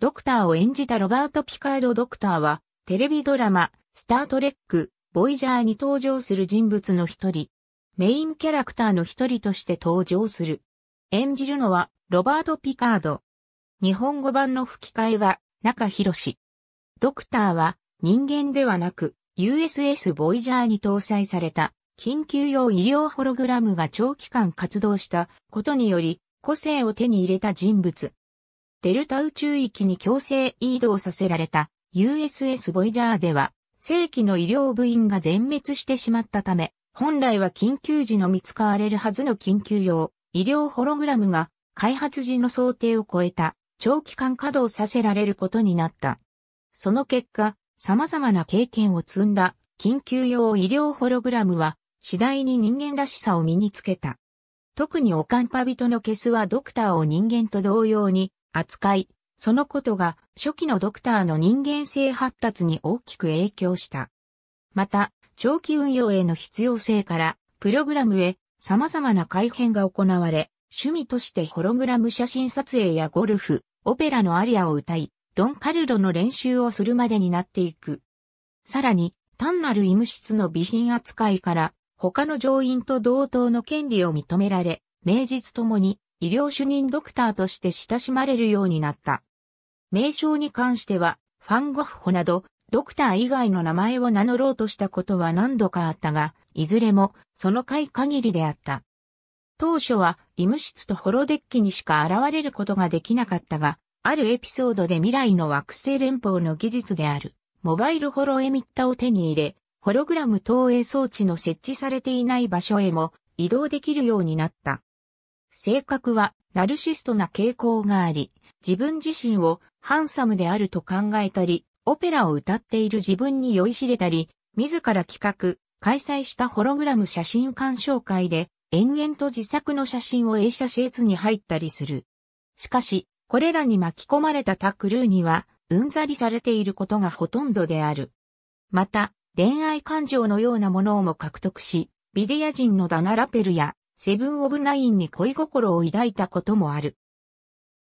ドクターを演じたロバート・ピカード・ドクターは、テレビドラマ、スタートレック、ボイジャーに登場する人物の一人、メインキャラクターの一人として登場する。演じるのは、ロバート・ピカード。日本語版の吹き替えは、中博ドクターは、人間ではなく、USS ボイジャーに搭載された、緊急用医療ホログラムが長期間活動したことにより、個性を手に入れた人物。デルタ宇宙域に強制移動させられた USS ボイジャーでは、正規の医療部員が全滅してしまったため、本来は緊急時の見つかれるはずの緊急用、医療ホログラムが開発時の想定を超えた長期間稼働させられることになった。その結果、様々な経験を積んだ緊急用医療ホログラムは次第に人間らしさを身につけた。特にオカンパ人のケスはドクターを人間と同様に扱い、そのことが初期のドクターの人間性発達に大きく影響した。また、長期運用への必要性から、プログラムへ様々な改変が行われ、趣味としてホログラム写真撮影やゴルフ、オペラのアリアを歌い、ドン・カルロの練習をするまでになっていく。さらに、単なる医務室の備品扱いから、他の乗員と同等の権利を認められ、名実ともに医療主任ドクターとして親しまれるようになった。名称に関しては、ファンゴッホなど、ドクター以外の名前を名乗ろうとしたことは何度かあったが、いずれもその回限りであった。当初は医務室とホロデッキにしか現れることができなかったが、あるエピソードで未来の惑星連邦の技術である、モバイルホロエミッタを手に入れ、ホログラム投影装置の設置されていない場所へも移動できるようになった。性格はナルシストな傾向があり、自分自身をハンサムであると考えたり、オペラを歌っている自分に酔いしれたり、自ら企画、開催したホログラム写真鑑賞会で、延々と自作の写真を映写シェーツに入ったりする。しかし、これらに巻き込まれたタクルーには、うんざりされていることがほとんどである。また、恋愛感情のようなものをも獲得し、ビデア人のダナラペルやセブンオブナインに恋心を抱いたこともある。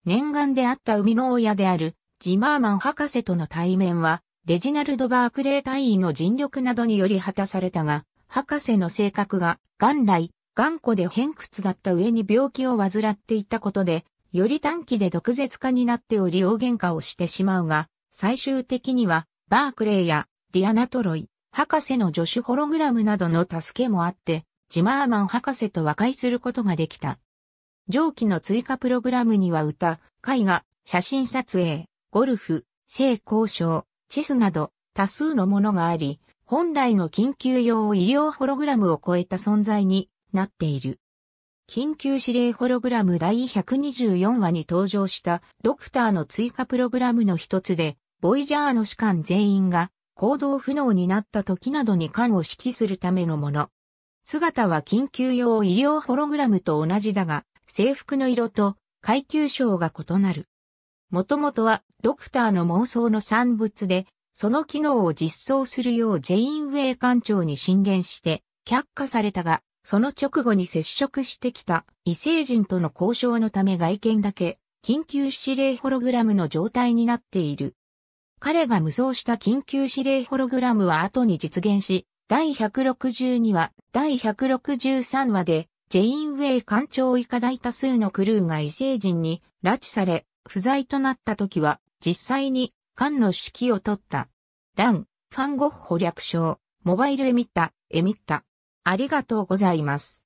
念願であった生みの親であるジマーマン博士との対面は、レジナルド・バークレー隊員の尽力などにより果たされたが、博士の性格が元来頑固で偏屈だった上に病気を患っていたことで、より短期で毒舌化になっており大喧嘩をしてしまうが、最終的にはバークレーやディアナトロイ、博士の助手ホログラムなどの助けもあって、ジマーマン博士と和解することができた。上記の追加プログラムには歌、絵画、写真撮影、ゴルフ、性交渉、チェスなど多数のものがあり、本来の緊急用医療ホログラムを超えた存在になっている。緊急指令ホログラム第124話に登場したドクターの追加プログラムの一つで、ボイジャーの士官全員が行動不能になった時などに艦を指揮するためのもの。姿は緊急用医療ホログラムと同じだが、制服の色と階級章が異なる。もともとはドクターの妄想の産物で、その機能を実装するようジェインウェイ艦長に進言して却下されたが、その直後に接触してきた異星人との交渉のため外見だけ緊急指令ホログラムの状態になっている。彼が無双した緊急指令ホログラムは後に実現し、第162話第163話で、ジェインウェイ艦長以下大多数のクルーが異星人に拉致され、不在となった時は、実際に艦の指揮を取った。ラン、ファンゴッホ略称、モバイルエミッタ、エミッタ。ありがとうございます。